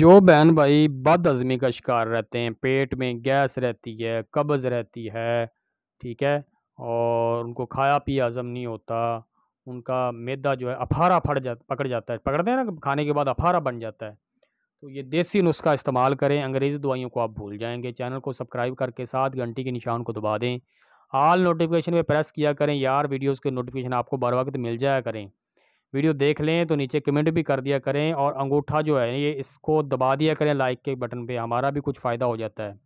जो बहन भाई बद हज़मी का शिकार रहते हैं पेट में गैस रहती है कब्ज़ रहती है ठीक है और उनको खाया पिया हज़म नहीं होता उनका मैदा जो है अफारा फट जा पकड़ जाता है पकड़ते हैं ना खाने के बाद अफारा बन जाता है तो ये देसी नुस्खा इस्तेमाल करें अंग्रेज़ी दवाइयों को आप भूल जाएंगे चैनल को सब्सक्राइब करके साथ घंटी के निशान को दबा दें आल नोटिफिकेशन पे प्रेस किया करें यार वीडियोस के नोटिफिकेशन आपको बर वक्त मिल जाया करें वीडियो देख लें तो नीचे कमेंट भी कर दिया करें और अंगूठा जो है ये इसको दबा दिया करें लाइक के बटन पे हमारा भी कुछ फ़ायदा हो जाता है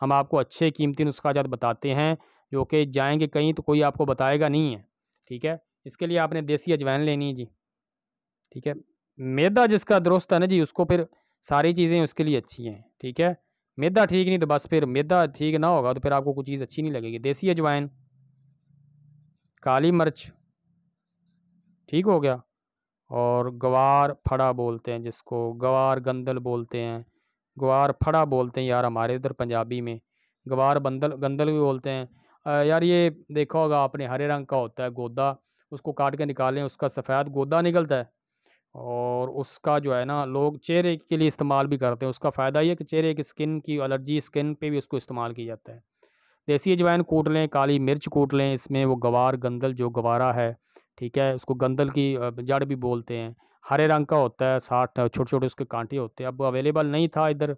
हम आपको अच्छे कीमती नुस्खाजात बताते हैं जो कि जाएंगे कहीं तो कोई आपको बताएगा नहीं है ठीक है इसके लिए आपने देसी अजवाइन लेनी है जी ठीक है मैदा जिसका दुरुस्त है ना जी उसको फिर सारी चीज़ें उसके लिए अच्छी हैं ठीक है मैदा ठीक नहीं तो बस फिर मैदा ठीक ना होगा तो फिर आपको कोई चीज़ अच्छी नहीं लगेगी देसी अजवाइन काली मिर्च ठीक हो गया और गवार फड़ा बोलते हैं जिसको गवार गंदल बोलते हैं गवार फड़ा बोलते हैं यार हमारे उधर पंजाबी में गवार बंदल गंदल भी बोलते हैं यार ये देखा होगा आपने हरे रंग का होता है गोदा उसको काट के निकालें उसका सफ़ेद गोदा निकलता है और उसका जो है ना लोग चेहरे के लिए इस्तेमाल भी करते हैं उसका फ़ायदा ये कि चेहरे की स्किन की एलर्जी स्किन पे भी उसको इस्तेमाल किया जाता है देसी अजवाइन कूट लें काली मिर्च कूट लें इसमें वो गवार गंदल जो गवारा है ठीक है उसको गंदल की जड़ भी बोलते हैं हरे रंग का होता है साठ छोटे छोटे उसके कांटे होते हैं अब अवेलेबल नहीं था इधर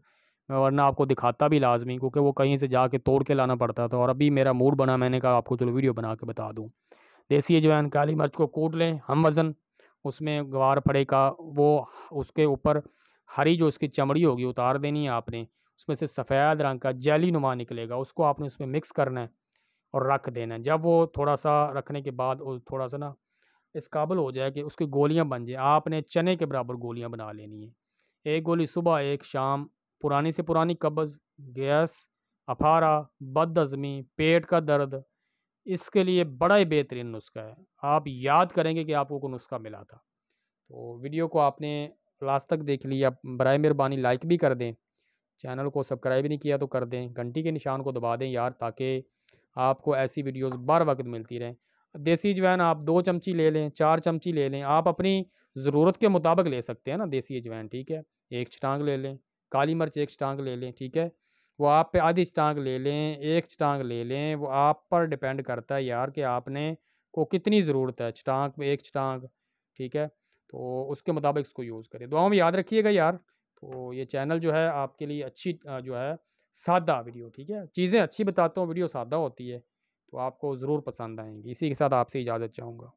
वरना आपको दिखाता भी लाजमी क्योंकि वो कहीं से जाके तोड़ के लाना पड़ता था और अभी मेरा मूड बना मैंने कहा आपको चलो वीडियो बना के बता दूँ देसी अजवाइन काली मिर्च को कूट लें हम वज़न उसमें गवार फड़े का वो उसके ऊपर हरी जो उसकी चमड़ी होगी उतार देनी है आपने उसमें से सफ़ेद रंग का जैली नुमा निकलेगा उसको आपने उसमें मिक्स करना है और रख देना है जब वो थोड़ा सा रखने के बाद थोड़ा सा ना इस काबिल हो जाए कि उसकी गोलियां बन जाए आपने चने के बराबर गोलियां बना लेनी है एक गोली सुबह एक शाम पुरानी से पुरानी कब्ज़ गैस अफारा बदअज़मी पेट का दर्द इसके लिए बड़ा ही बेहतरीन नुस्खा है आप याद करेंगे कि आपको को नुस्खा मिला था तो वीडियो को आपने लास्ट तक देख लिया बर मेहरबानी लाइक भी कर दें चैनल को सब्सक्राइब नहीं किया तो कर दें घंटी के निशान को दबा दें यार ताकि आपको ऐसी वीडियोस बार वक्त मिलती रहें देसी अजवैन आप दो चमची ले लें चार चमची ले लें आप अपनी ज़रूरत के मुताबिक ले सकते हैं ना देसी अजवैन ठीक है एक छटांग ले लें काली मिर्च एक छटांग ले लें ठीक है वो आप पे आधी छटांग ले लें एक छटांग ले लें वो आप पर डिपेंड करता है यार कि आपने को कितनी ज़रूरत है छटांग एक छटांग ठीक है तो उसके मुताबिक इसको यूज़ करें दुआओं में याद रखिएगा यार तो ये चैनल जो है आपके लिए अच्छी जो है सादा वीडियो ठीक है चीज़ें अच्छी बताता हूँ वीडियो सादा होती है तो आपको ज़रूर पसंद आएंगी इसी के साथ आपसे इजाज़त चाहूँगा